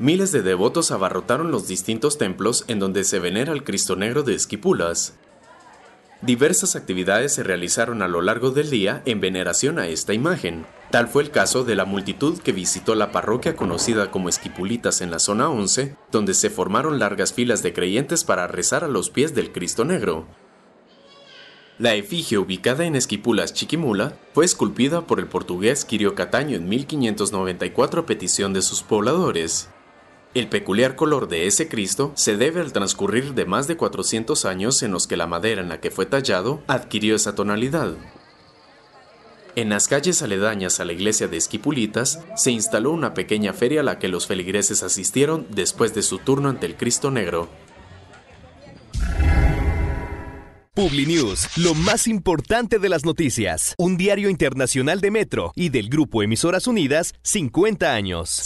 miles de devotos abarrotaron los distintos templos en donde se venera el Cristo Negro de Esquipulas. Diversas actividades se realizaron a lo largo del día en veneración a esta imagen. Tal fue el caso de la multitud que visitó la parroquia conocida como Esquipulitas en la zona 11, donde se formaron largas filas de creyentes para rezar a los pies del Cristo Negro. La efigie ubicada en Esquipulas Chiquimula fue esculpida por el portugués Quirio Cataño en 1594 a petición de sus pobladores. El peculiar color de ese Cristo se debe al transcurrir de más de 400 años en los que la madera en la que fue tallado adquirió esa tonalidad. En las calles aledañas a la iglesia de Esquipulitas se instaló una pequeña feria a la que los feligreses asistieron después de su turno ante el Cristo Negro. PubliNews, lo más importante de las noticias, un diario internacional de Metro y del grupo Emisoras Unidas, 50 años.